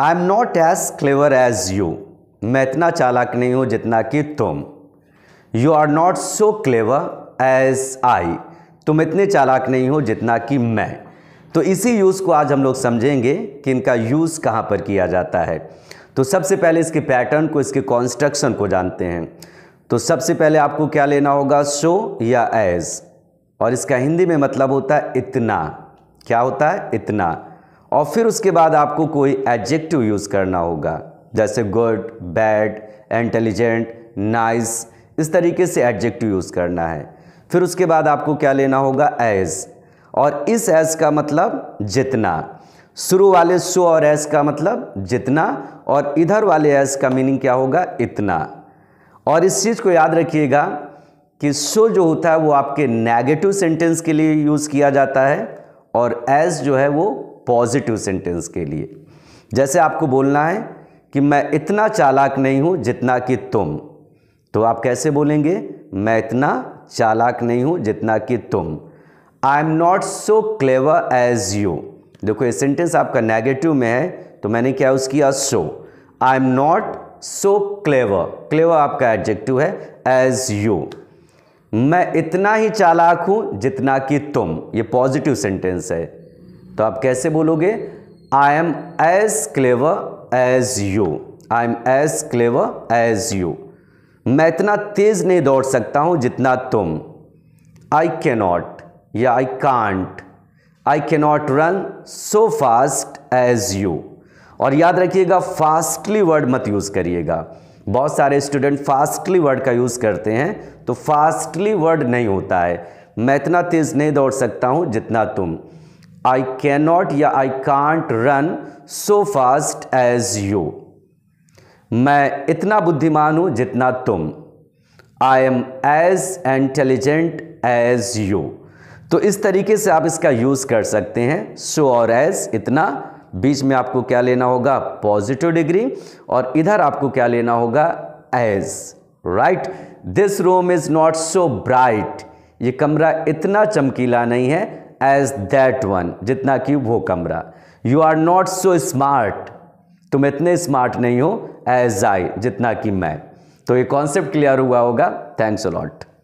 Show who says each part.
Speaker 1: I am not as clever as you मैं इतना चालाक नहीं हूँ जितना कि तुम you are not so clever as I तुम इतने चालाक नहीं हो जितना कि मैं तो इसी यूज़ को आज हम लोग समझेंगे कि इनका यूज़ कहाँ पर किया जाता है तो सबसे पहले इसके पैटर्न को इसके कॉन्स्ट्रक्शन को जानते हैं तो सबसे पहले आपको क्या लेना होगा शो या एज और इसका हिंदी में मतलब होता है इतना क्या होता है इतना और फिर उसके बाद आपको कोई एडजेक्टिव यूज़ करना होगा जैसे गुड बैड इंटेलिजेंट नाइस इस तरीके से एडजेक्टिव यूज़ करना है फिर उसके बाद आपको क्या लेना होगा एज और इस एज का मतलब जितना शुरू वाले सो और एस का मतलब जितना और इधर वाले एस का मीनिंग क्या होगा इतना और इस चीज़ को याद रखिएगा कि सो जो होता है वो आपके नेगेटिव सेंटेंस के लिए यूज़ किया जाता है और एस जो है वो पॉजिटिव सेंटेंस के लिए जैसे आपको बोलना है कि मैं इतना चालाक नहीं हूं जितना कि तुम तो आप कैसे बोलेंगे मैं इतना चालाक नहीं हूं जितना कि तुम I am not so clever as you देखो ये सेंटेंस आपका नेगेटिव में है तो मैंने क्या उस किया so I am not so clever clever आपका एडजेक्टिव है एज यू मैं इतना ही चालाक हूं जितना कि तुम ये पॉजिटिव सेंटेंस है तो आप कैसे बोलोगे I am as clever as you I am as clever as you मैं इतना तेज नहीं दौड़ सकता हूं जितना तुम आई कैनॉट या I can't I cannot run so fast as you और याद रखिएगा फास्टली वर्ड मत यूज़ करिएगा बहुत सारे स्टूडेंट फास्टली वर्ड का यूज़ करते हैं तो फास्टली वर्ड नहीं होता है मैं इतना तेज़ नहीं दौड़ सकता हूं जितना तुम आई कैन नॉट या I can't run so fast as you मैं इतना बुद्धिमान हूं जितना तुम I am as intelligent as you तो इस तरीके से आप इसका यूज़ कर सकते हैं सो और एज इतना बीच में आपको क्या लेना होगा पॉजिटिव डिग्री और इधर आपको क्या लेना होगा as right this room is not so bright ये कमरा इतना चमकीला नहीं है एज दैट वन जितना कि वो कमरा you are not so smart तुम इतने स्मार्ट नहीं हो एज आई जितना कि मैं तो ये कॉन्सेप्ट क्लियर हुआ होगा थैंक्स अ लॉट